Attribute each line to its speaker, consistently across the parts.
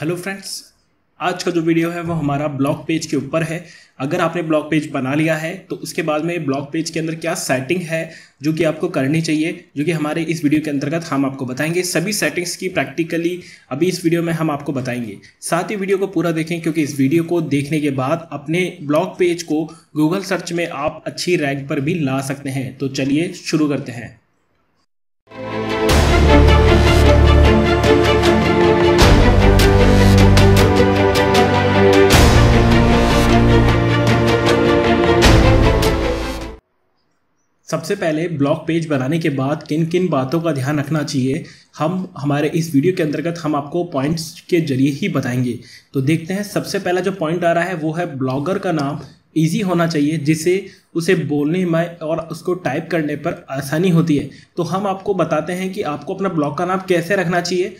Speaker 1: hello friends आज का जो वीडियो है वो हमारा ब्लॉग पेज के ऊपर है अगर आपने ब्लॉग पेज बना लिया है तो उसके बाद में ब्लॉग पेज के अंदर क्या सेटिंग है जो कि आपको करनी चाहिए जो कि हमारे इस वीडियो के अंतर्गत हम आपको बताएंगे सभी सेटिंग्स की प्रैक्टिकली अभी इस वीडियो में हम आपको बताएंगे साथ ही वीडियो को पूरा देखें क्योंकि इस वीडियो को देखने के बाद अपने ब्लॉग पेज को गूगल सर्च में आप अच्छी रैंक पर भी ला सकते हैं तो चलिए शुरू करते हैं सबसे पहले ब्लॉग पेज बनाने के बाद किन किन बातों का ध्यान रखना चाहिए हम हमारे इस वीडियो के अंतर्गत हम आपको पॉइंट्स के जरिए ही बताएंगे तो देखते हैं सबसे पहला जो पॉइंट आ रहा है वो है ब्लॉगर का नाम ईजी होना चाहिए जिससे उसे बोलने में और उसको टाइप करने पर आसानी होती है तो हम आपको बताते हैं कि आपको अपना ब्लॉग का नाम कैसे रखना चाहिए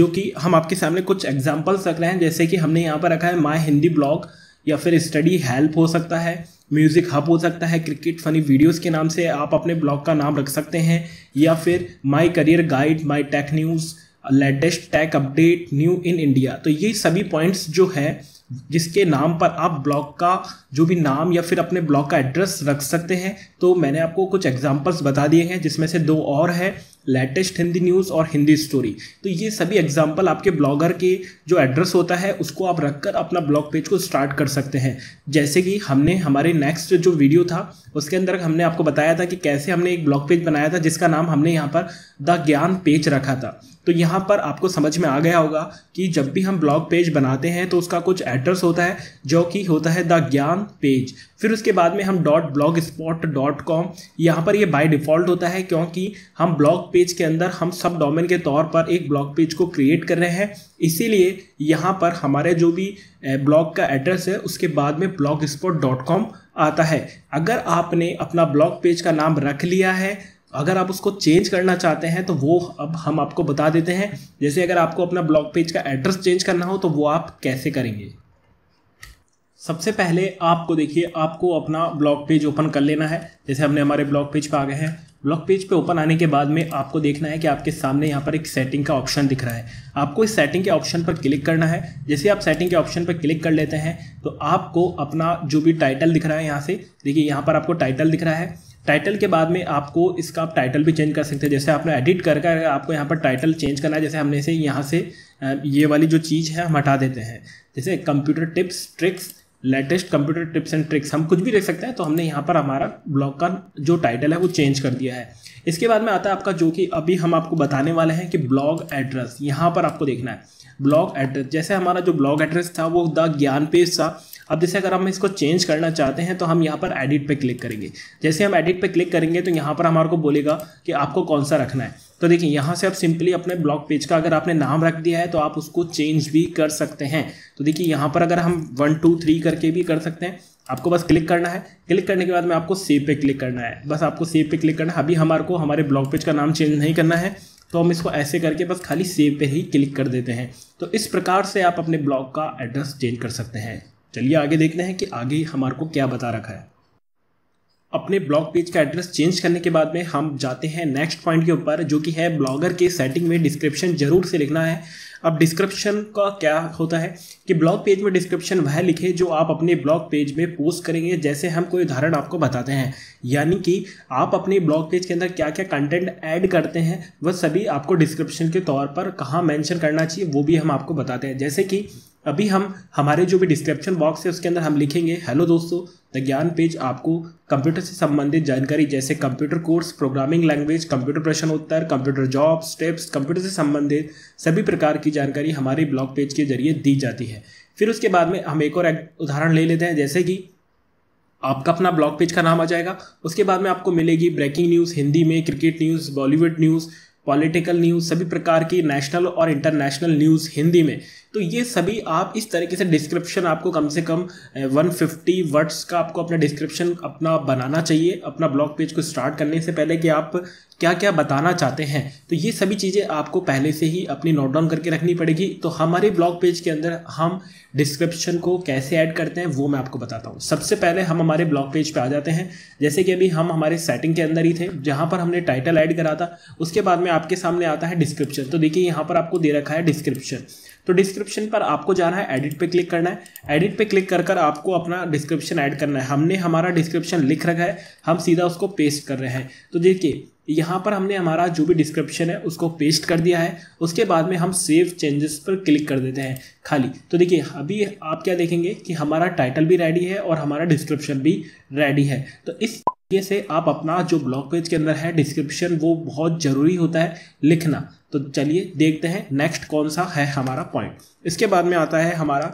Speaker 1: जो कि हम आपके सामने कुछ एग्जाम्पल्स रख रहे हैं जैसे कि हमने यहाँ पर रखा है माई हिंदी ब्लॉग या फिर स्टडी हेल्प हो सकता है म्यूज़िक हब हो सकता है क्रिकेट फनी वीडियोस के नाम से आप अपने ब्लॉग का नाम रख सकते हैं या फिर my career guide my tech news latest tech update new in India तो ये सभी पॉइंट्स जो है जिसके नाम पर आप ब्लॉग का जो भी नाम या फिर अपने ब्लॉग का एड्रेस रख सकते हैं तो मैंने आपको कुछ एग्जांपल्स बता दिए हैं जिसमें से दो और है लेटेस्ट हिंदी न्यूज़ और हिंदी स्टोरी तो ये सभी एग्जाम्पल आपके ब्लॉगर के जो एड्रेस होता है उसको आप रखकर अपना ब्लॉग पेज को स्टार्ट कर सकते हैं जैसे कि हमने हमारे नेक्स्ट जो वीडियो था उसके अंदर हमने आपको बताया था कि कैसे हमने एक ब्लॉग पेज बनाया था जिसका नाम हमने यहाँ पर द ज्ञान पेज रखा था तो यहाँ पर आपको समझ में आ गया होगा कि जब भी हम ब्लॉग पेज बनाते हैं तो उसका कुछ एड्रेस होता है जो कि होता है द ज्ञान पेज फिर उसके बाद में हम dot blog spot dot com यहाँ पर ये बाय डिफ़ॉल्ट होता है क्योंकि हम ब्लॉग पेज के अंदर हम सब डोमेन के तौर पर एक ब्लॉग पेज को क्रिएट कर रहे हैं इसीलिए यहाँ पर हमारे जो भी ब्लॉग का एड्रेस है उसके बाद में ब्लॉग स्पॉट डॉट कॉम आता है अगर आपने अपना ब्लॉग पेज का नाम रख लिया है अगर आप उसको चेंज करना चाहते हैं तो वो अब हम आपको बता देते हैं जैसे अगर आपको अपना ब्लॉग पेज का एड्रेस चेंज करना हो तो वो आप कैसे करेंगे सबसे पहले आपको देखिए आपको अपना ब्लॉग पेज ओपन कर लेना है जैसे हमने हमारे ब्लॉग पेज पर आ गए हैं ब्लॉग पेज पे ओपन आने के बाद में आपको देखना है कि आपके सामने यहाँ पर एक सेटिंग का ऑप्शन दिख रहा है आपको इस सेटिंग के ऑप्शन पर क्लिक करना है जैसे आप सेटिंग के ऑप्शन पर क्लिक कर लेते हैं तो आपको अपना जो भी टाइटल दिख रहा है यहाँ से देखिए यहाँ पर आपको टाइटल दिख रहा है टाइटल के बाद में आपको इसका आप टाइटल भी चेंज कर सकते हैं जैसे आपने एडिट कर कर आपको यहाँ पर टाइटल चेंज करना है जैसे हमने इसे यहाँ से ये वाली जो चीज़ है हम हटा देते हैं जैसे computer tips tricks latest computer tips and tricks हम कुछ भी देख सकते हैं तो हमने यहाँ पर हमारा ब्लॉग का जो टाइटल है वो चेंज कर दिया है इसके बाद में आता है आपका जो कि अभी हम आपको बताने वाले हैं कि ब्लॉग एड्रेस यहाँ पर आपको देखना है ब्लॉग एड्रेस जैसे हमारा जो ब्लॉग एड्रेस था वो द ज्ञान पेज था अब जैसे अगर हम इसको चेंज करना चाहते हैं तो हम यहाँ पर एडिट पे क्लिक करेंगे जैसे हम एडिट पे क्लिक करेंगे तो यहाँ पर हमारे को बोलेगा कि आपको कौन सा रखना है तो देखिए यहाँ से आप सिंपली अपने ब्लॉग पेज का अगर आपने नाम रख दिया है तो आप उसको चेंज भी कर सकते हैं तो देखिए यहाँ पर अगर हम वन टू थ्री करके भी कर सकते हैं आपको बस क्लिक करना है क्लिक करने के बाद में आपको सेव पे क्लिक करना है बस आपको सेव पे क्लिक करना है अभी हमारे को हमारे ब्लॉग पेज का नाम चेंज नहीं करना है तो हम इसको ऐसे करके बस खाली सेव पे ही क्लिक कर देते हैं तो इस प्रकार से आप अपने ब्लॉग का एड्रेस चेंज कर सकते हैं चलिए आगे देखते हैं कि आगे हमारे को क्या बता रखा है अपने ब्लॉग पेज का एड्रेस चेंज करने के बाद में हम जाते हैं नेक्स्ट पॉइंट के ऊपर जो कि है ब्लॉगर के सेटिंग में डिस्क्रिप्शन जरूर से लिखना है अब डिस्क्रिप्शन का क्या होता है कि ब्लॉग पेज में डिस्क्रिप्शन वह लिखे जो आप अपने ब्लॉग पेज में पोस्ट करेंगे जैसे हम कोई उदाहरण आपको बताते हैं यानी कि आप अपने ब्लॉग पेज के अंदर क्या क्या कंटेंट ऐड करते हैं वह सभी आपको डिस्क्रिप्शन के तौर पर कहाँ मैंशन करना चाहिए वो भी हम आपको बताते हैं जैसे कि अभी हम हमारे जो भी डिस्क्रिप्शन बॉक्स है उसके अंदर हम लिखेंगे हेलो दोस्तों द ज्ञान पेज आपको कंप्यूटर से संबंधित जानकारी जैसे computer course programming language computer प्रश्न उत्तर कंप्यूटर जॉब स्टेप्स कंप्यूटर से संबंधित सभी प्रकार की जानकारी हमारे ब्लॉग पेज के जरिए दी जाती है फिर उसके बाद में हम एक और उदाहरण ले लेते हैं जैसे कि आपका अपना ब्लॉग पेज का नाम आ जाएगा उसके बाद में आपको मिलेगी ब्रेकिंग न्यूज़ हिंदी में cricket news Bollywood news political news सभी प्रकार की नेशनल और इंटरनेशनल न्यूज़ हिंदी में तो ये सभी आप इस तरीके से डिस्क्रिप्शन आपको कम से कम 150 वर्ड्स का आपको अपना डिस्क्रिप्शन अपना बनाना चाहिए अपना ब्लॉग पेज को स्टार्ट करने से पहले कि आप क्या क्या बताना चाहते हैं तो ये सभी चीज़ें आपको पहले से ही अपनी नोट डाउन करके रखनी पड़ेगी तो हमारे ब्लॉग पेज के अंदर हम डिस्क्रिप्शन को कैसे ऐड करते हैं वो मैं आपको बताता हूँ सबसे पहले हम हमारे ब्लॉग पेज पे आ जाते हैं जैसे कि अभी हम हमारे सेटिंग के अंदर ही थे जहाँ पर हमने टाइटल ऐड करा था उसके बाद में आपके सामने आता है डिस्क्रिप्शन तो देखिए यहाँ पर आपको दे रखा है डिस्क्रिप्शन तो डिस्क्रिप्शन पर आपको जाना है एडिट पे क्लिक करना है एडिट पे क्लिक कर कर आपको अपना डिस्क्रिप्शन ऐड करना है हमने हमारा डिस्क्रिप्शन लिख रखा है हम सीधा उसको पेस्ट कर रहे हैं तो देखिए यहाँ पर हमने हमारा जो भी डिस्क्रिप्शन है उसको पेस्ट कर दिया है उसके बाद में हम सेव चेंजेस पर क्लिक कर देते हैं खाली तो देखिए अभी आप क्या देखेंगे कि हमारा टाइटल भी रेडी है और हमारा डिस्क्रिप्शन भी रेडी है तो इस तरीके से आप अपना जो ब्लॉग पेज के अंदर है डिस्क्रिप्शन वो बहुत ज़रूरी होता है लिखना तो चलिए देखते हैं नेक्स्ट कौन सा है हमारा पॉइंट इसके बाद में आता है हमारा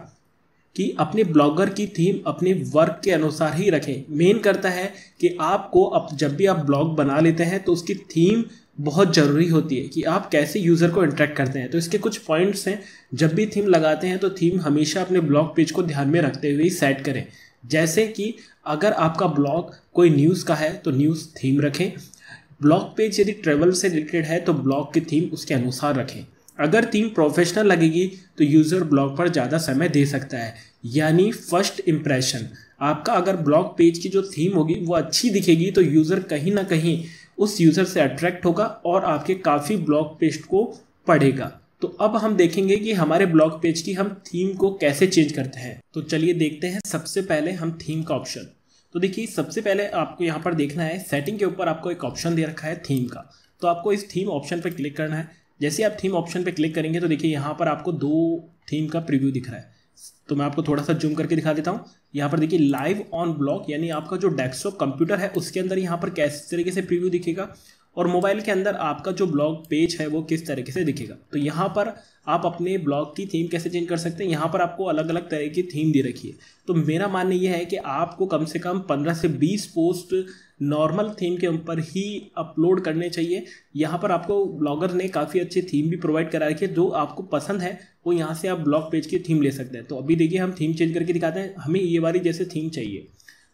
Speaker 1: कि अपने ब्लॉगर की थीम अपने वर्क के अनुसार ही रखें मेन करता है कि आपको अब जब भी आप ब्लॉग बना लेते हैं तो उसकी थीम बहुत ज़रूरी होती है कि आप कैसे यूज़र को इंटरेक्ट करते हैं तो इसके कुछ पॉइंट्स हैं जब भी थीम लगाते हैं तो थीम हमेशा अपने ब्लॉग पेज को ध्यान में रखते हुए सेट करें जैसे कि अगर आपका ब्लॉग कोई न्यूज़ का है तो न्यूज़ थीम रखें ब्लॉग पेज यदि ट्रेवल से रिलेटेड है तो ब्लॉग की थीम उसके अनुसार रखें अगर थीम प्रोफेशनल लगेगी तो यूज़र ब्लॉग पर ज़्यादा समय दे सकता है यानी फर्स्ट इम्प्रेशन आपका अगर ब्लॉग पेज की जो थीम होगी वो अच्छी दिखेगी तो यूज़र कहीं ना कहीं उस यूज़र से अट्रैक्ट होगा और आपके काफ़ी ब्लॉग पेज को पढ़ेगा तो अब हम देखेंगे कि हमारे ब्लॉग पेज की हम थीम को कैसे चेंज करते हैं तो चलिए देखते हैं सबसे पहले हम थीम का ऑप्शन तो देखिए सबसे पहले आपको यहाँ पर देखना है सेटिंग के ऊपर आपको एक ऑप्शन दे रखा है थीम का तो आपको इस थीम ऑप्शन पर क्लिक करना है जैसे आप थीम ऑप्शन पर क्लिक करेंगे तो देखिए यहाँ पर आपको दो थीम का प्रिव्यू दिख रहा है तो मैं आपको थोड़ा सा जूम करके दिखा देता हूँ यहाँ पर देखिए लाइव ऑन ब्लॉक यानी आपका जो डेस्कटॉप कंप्यूटर है उसके अंदर यहाँ पर कैसे तरीके से प्रीव्यू दिखेगा और मोबाइल के अंदर आपका जो ब्लॉग पेज है वो किस तरीके से दिखेगा तो यहाँ पर आप अपने ब्लॉग की थीम कैसे चेंज कर सकते हैं यहाँ पर आपको अलग अलग तरह की थीम दे रखी है तो मेरा मानना यह है कि आपको कम से कम 15 से 20 पोस्ट नॉर्मल थीम के ऊपर ही अपलोड करने चाहिए यहाँ पर आपको ब्लॉगर ने काफ़ी अच्छी थीम भी प्रोवाइड करा रखी है जो आपको पसंद है वो यहाँ से आप ब्लॉग पेज की थीम ले सकते हैं तो अभी देखिए हम थीम चेंज करके दिखाते हैं हमें ये वाली जैसे थीम चाहिए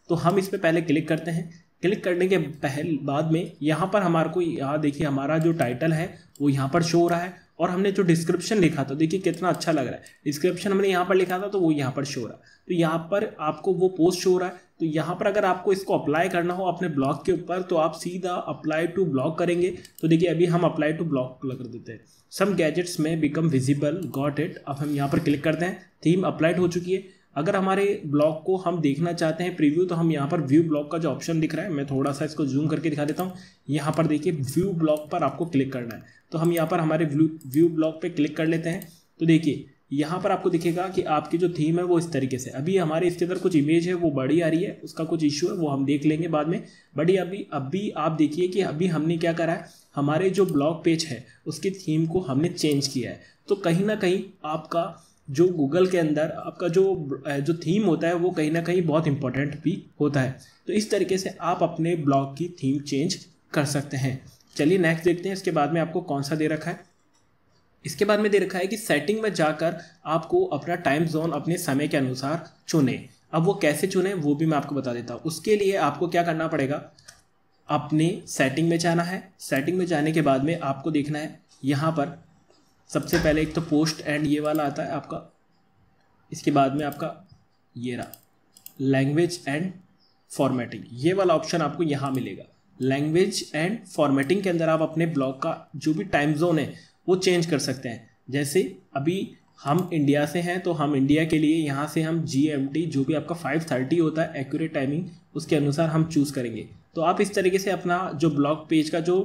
Speaker 1: तो हम इस पर पहले क्लिक करते हैं क्लिक करने के पहले बाद में यहाँ पर हमारे को यहाँ देखिए हमारा जो टाइटल है वो यहाँ पर शो हो रहा है और हमने जो डिस्क्रिप्शन लिखा था देखिए कितना अच्छा लग रहा है डिस्क्रिप्शन हमने यहाँ पर लिखा था तो वो यहाँ पर शो हो रहा है तो यहाँ पर आपको वो पोस्ट शो हो रहा है तो यहाँ पर अगर आपको इसको अप्लाई करना हो अपने ब्लॉग के ऊपर तो आप सीधा अप्लाई टू ब्लॉग करेंगे तो देखिए अभी हम अप्लाई टू ब्लॉग कर देते हैं सम गैजेट्स में बिकम विजिबल गॉट इट अब हम यहाँ पर क्लिक करते हैं थीम अप्लाइड हो चुकी है अगर हमारे ब्लॉग को हम देखना चाहते हैं प्रीव्यू तो हम यहाँ पर व्यू ब्लॉग का जो ऑप्शन दिख रहा है मैं थोड़ा सा इसको जूम करके दिखा देता हूँ यहाँ पर देखिए व्यू ब्लॉग पर आपको क्लिक करना है तो हम यहाँ पर हमारे व्यू व्यू ब्लॉग पर क्लिक कर लेते हैं तो देखिए यहाँ पर आपको दिखेगा कि आपकी जो थीम है वो इस तरीके से अभी हमारे इसके अंदर कुछ इमेज है वो बड़ी आ रही है उसका कुछ इश्यू है वो हम देख लेंगे बाद में बट ये अभी अभी आप देखिए कि अभी हमने क्या करा है हमारे जो ब्लॉग पेज है उसकी थीम को हमने चेंज किया है तो कहीं ना कहीं आपका जो गूगल के अंदर आपका जो जो थीम होता है वो कहीं ना कहीं बहुत इंपॉर्टेंट भी होता है तो इस तरीके से आप अपने ब्लॉग की थीम चेंज कर सकते हैं चलिए नेक्स्ट देखते हैं इसके बाद में आपको कौन सा दे रखा है इसके बाद में दे रखा है कि सेटिंग में जाकर आपको अपना टाइम जोन अपने समय के अनुसार चुने अब वो कैसे चुने वो भी मैं आपको बता देता हूँ उसके लिए आपको क्या करना पड़ेगा अपने सेटिंग में जाना है सेटिंग में जाने के बाद में आपको देखना है यहाँ पर सबसे पहले एक तो पोस्ट एंड ये वाला आता है आपका इसके बाद में आपका ये रहा लैंग्वेज एंड फॉर्मेटिंग ये वाला ऑप्शन आपको यहाँ मिलेगा लैंग्वेज एंड फॉर्मेटिंग के अंदर आप अपने ब्लॉग का जो भी टाइम जोन है वो चेंज कर सकते हैं जैसे अभी हम इंडिया से हैं तो हम इंडिया के लिए यहाँ से हम जी जो भी आपका 5:30 होता है एक्यूरेट टाइमिंग उसके अनुसार हम चूज़ करेंगे तो आप इस तरीके से अपना जो ब्लॉग पेज का जो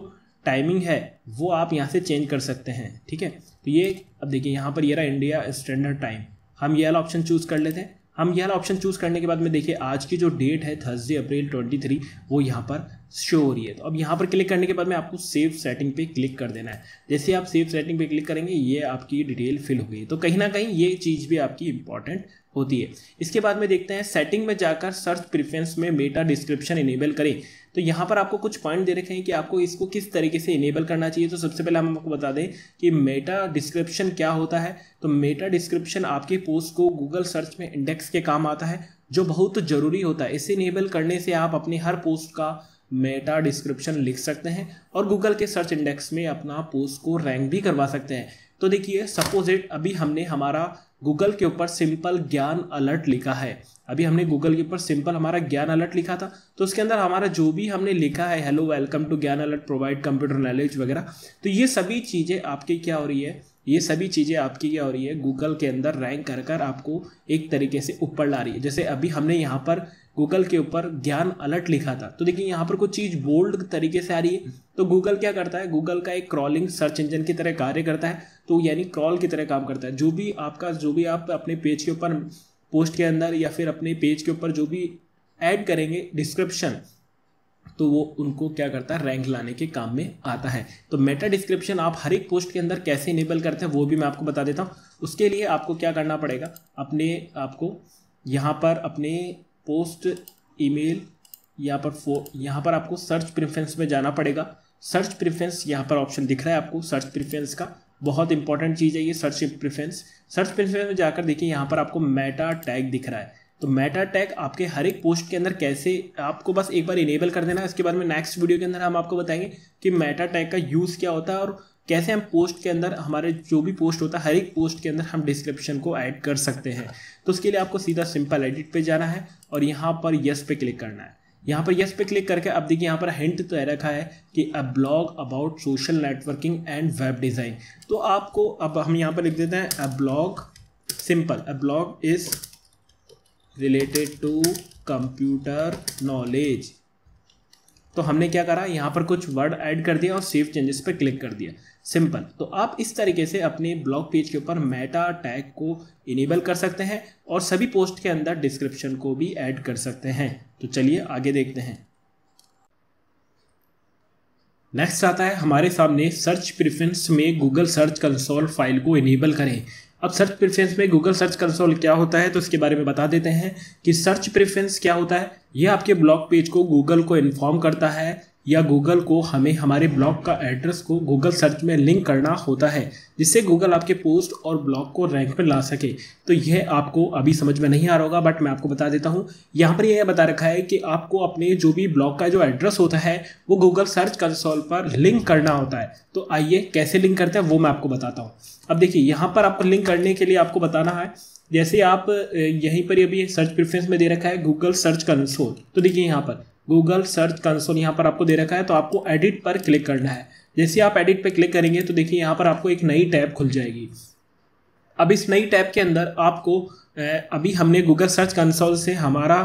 Speaker 1: टाइमिंग है वो आप यहाँ से चेंज कर सकते हैं ठीक है तो ये अब देखिए यहाँ पर ये रहा इंडिया स्टैंडर्ड टाइम हम ये वाला ऑप्शन चूज़ कर लेते हैं हम ये वाला ऑप्शन चूज़ करने के बाद में देखिए आज की जो डेट है थर्सडे अप्रैल ट्वेंटी थ्री वो यहाँ पर शो हो रही है तो अब यहाँ पर क्लिक करने के बाद में आपको सेव सेटिंग पे क्लिक कर देना है जैसे आप सेव सेटिंग पे क्लिक करेंगे ये आपकी डिटेल फिल हो गई तो कहीं ना कहीं ये चीज़ भी आपकी इंपॉर्टेंट होती है इसके बाद में देखते हैं सेटिंग में जाकर सर्च प्रिफ्रेंस में मेटा डिस्क्रिप्शन इनेबल करें तो यहाँ पर आपको कुछ पॉइंट दे रखे हैं कि आपको इसको किस तरीके से इनेबल करना चाहिए तो सबसे पहले हम आपको बता दें कि मेटा डिस्क्रिप्शन क्या होता है तो मेटा डिस्क्रिप्शन आपके पोस्ट को गूगल सर्च में इंडेक्स के काम आता है जो बहुत ज़रूरी होता है इसे इनेबल करने से आप अपने हर पोस्ट का मेटा डिस्क्रिप्शन लिख सकते हैं और गूगल के सर्च इंडेक्स में अपना पोस्ट को रैंक भी करवा सकते हैं तो देखिए सपोज इट अभी हमने हमारा गूगल के ऊपर सिंपल ज्ञान अलर्ट लिखा है अभी हमने गूगल के ऊपर सिंपल हमारा ज्ञान अलर्ट लिखा था तो उसके अंदर हमारा जो भी हमने लिखा है hello welcome to Gyan alert provide computer knowledge वगैरह तो ये सभी चीज़ें आपकी क्या हो रही है ये सभी चीज़ें आपकी क्या हो रही है गूगल के अंदर रैंक कर कर आपको एक तरीके से ऊपर ला रही है जैसे अभी हमने यहाँ पर गूगल के ऊपर ज्ञान अलर्ट लिखा था तो देखिए यहाँ पर कुछ चीज़ बोल्ड तरीके से आ रही है तो गूगल क्या करता है गूगल का एक क्रॉलिंग सर्च इंजन की तरह कार्य करता है तो यानी क्रॉल की तरह काम करता है जो भी आपका जो भी आप अपने पेज के ऊपर पोस्ट के अंदर या फिर अपने पेज के ऊपर जो भी ऐड करेंगे डिस्क्रिप्शन तो वो उनको क्या करता है रैंक लाने के काम में आता है तो मेटा डिस्क्रिप्शन आप हर एक पोस्ट के अंदर कैसे इनेबल करते हैं वो भी मैं आपको बता देता हूँ उसके लिए आपको क्या करना पड़ेगा अपने आपको यहाँ पर अपने पोस्ट ईमेल यहाँ पर फो यहाँ पर आपको सर्च प्रिफ्रेंस में जाना पड़ेगा सर्च प्रिफ्रेंस यहाँ पर ऑप्शन दिख रहा है आपको सर्च प्रिफ्रेंस का बहुत इंपॉर्टेंट चीज़ है ये सर्च प्रिफ्रेंस सर्च प्रिफ्रेंस में जाकर देखिए यहाँ पर आपको मेटा टैग दिख रहा है तो मेटा टैग आपके हर एक पोस्ट के अंदर कैसे आपको बस एक बार इनेबल कर देना इसके बारे में नेक्स्ट वीडियो के अंदर हम आपको बताएंगे कि मेटा टैग का यूज़ क्या होता है और कैसे हम पोस्ट के अंदर हमारे जो भी पोस्ट होता है हर एक पोस्ट के अंदर हम डिस्क्रिप्शन को ऐड कर सकते हैं तो उसके लिए आपको सीधा सिंपल एडिट पे जाना है और यहाँ पर यस पे क्लिक करना है यहाँ पर यस पे क्लिक करके आप देखिए यहाँ पर हिंट तो है रखा है कि a blog about social networking and web design तो आपको अब हम यहाँ पर लिख देते हैं a blog simple a blog is related to computer knowledge तो हमने क्या करा यहाँ पर कुछ वर्ड ऐड कर दिया और सेव चेंजेस पर क्लिक कर दिया सिंपल तो आप इस तरीके से अपने ब्लॉग पेज के ऊपर मेटा टैग को इनेबल कर सकते हैं और सभी पोस्ट के अंदर डिस्क्रिप्शन को भी ऐड कर सकते हैं तो चलिए आगे देखते हैं नेक्स्ट आता है हमारे सामने सर्च प्रिफ्रेंस में गूगल सर्च कंसोल फाइल को इनेबल करें अब सर्च प्रेफरेंस में गूगल सर्च कंसोल क्या होता है तो इसके बारे में बता देते हैं कि सर्च प्रेफरेंस क्या होता है यह आपके ब्लॉग पेज को गूगल को इन्फॉर्म करता है या गूगल को हमें हमारे ब्लॉग का एड्रेस को गूगल सर्च में लिंक करना होता है जिससे गूगल आपके पोस्ट और ब्लॉग को रैंक पर ला सके तो यह आपको अभी समझ में नहीं आ रहा होगा बट मैं आपको बता देता हूँ यहाँ पर यह बता रखा है कि आपको अपने जो भी ब्लॉग का जो एड्रेस होता है वो गूगल सर्च कंसोल पर लिंक करना होता है तो आइए कैसे लिंक करते हैं वो मैं आपको बताता हूँ अब देखिए यहाँ पर आपको लिंक करने के लिए आपको बताना है जैसे आप यहीं पर अभी सर्च प्रिफ्रेंस में दे रखा है गूगल सर्च कंसोल तो देखिए यहाँ पर गूगल सर्च कंसोल यहाँ पर आपको दे रखा है तो आपको एडिट पर क्लिक करना है जैसे आप एडिट पर क्लिक करेंगे तो देखिए यहाँ पर आपको एक नई टैब खुल जाएगी अब इस नई टैब के अंदर आपको अभी हमने गूगल सर्च कंसोल से हमारा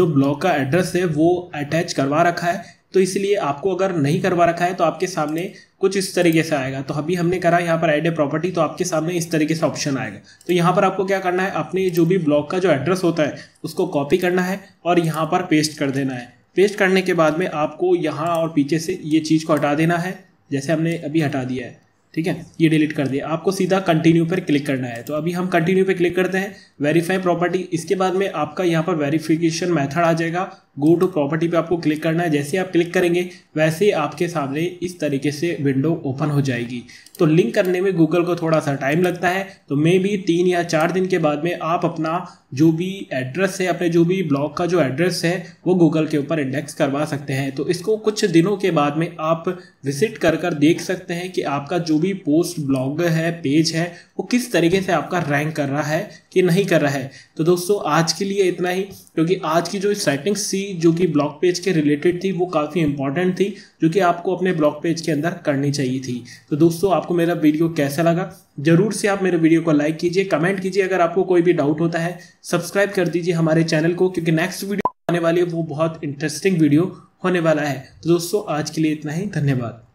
Speaker 1: जो ब्लॉग का एड्रेस है वो अटैच करवा रखा है तो इसलिए आपको अगर नहीं करवा रखा है तो आपके सामने कुछ इस तरीके से आएगा तो अभी हमने करा यहाँ पर एड ए प्रॉपर्टी तो आपके सामने इस तरीके से ऑप्शन आएगा तो यहाँ पर आपको क्या करना है अपने जो भी ब्लॉग का जो एड्रेस होता है उसको कॉपी करना है और यहाँ पर पेस्ट कर देना है पेस्ट करने के बाद में आपको यहाँ और पीछे से ये चीज़ को हटा देना है जैसे हमने अभी हटा दिया है ठीक है ये डिलीट कर दिया आपको सीधा कंटिन्यू पर क्लिक करना है तो अभी हम कंटिन्यू पर क्लिक करते हैं वेरीफाई प्रॉपर्टी इसके बाद में आपका यहाँ पर वेरीफिकेशन मेथड आ जाएगा गो टू प्रॉपर्टी पे आपको क्लिक करना है जैसे आप क्लिक करेंगे वैसे ही आपके सामने इस तरीके से विंडो ओपन हो जाएगी तो लिंक करने में गूगल को थोड़ा सा टाइम लगता है तो मे भी तीन या चार दिन के बाद में आप अपना जो भी एड्रेस है अपने जो भी ब्लॉग का जो एड्रेस है वो गूगल के ऊपर इंडेक्स करवा सकते हैं तो इसको कुछ दिनों के बाद में आप विजिट कर कर देख सकते हैं कि आपका जो भी पोस्ट ब्लॉग है पेज है वो किस तरीके से आपका रैंक कर रहा है कि नहीं कर रहा है तो दोस्तों आज के लिए इतना ही क्योंकि आज की जो सेटिंग्स थी थी जो कि ब्लॉक पेज के रिलेटेड थी वो काफ़ी इंपॉर्टेंट थी जो कि आपको अपने ब्लॉग पेज के अंदर करनी चाहिए थी तो दोस्तों आपको मेरा वीडियो कैसा लगा ज़रूर से आप मेरे वीडियो को लाइक कीजिए कमेंट कीजिए अगर आपको कोई भी डाउट होता है सब्सक्राइब कर दीजिए हमारे चैनल को क्योंकि नेक्स्ट वीडियो आने वाली है वो बहुत इंटरेस्टिंग वीडियो होने वाला है तो दोस्तों आज के लिए इतना ही धन्यवाद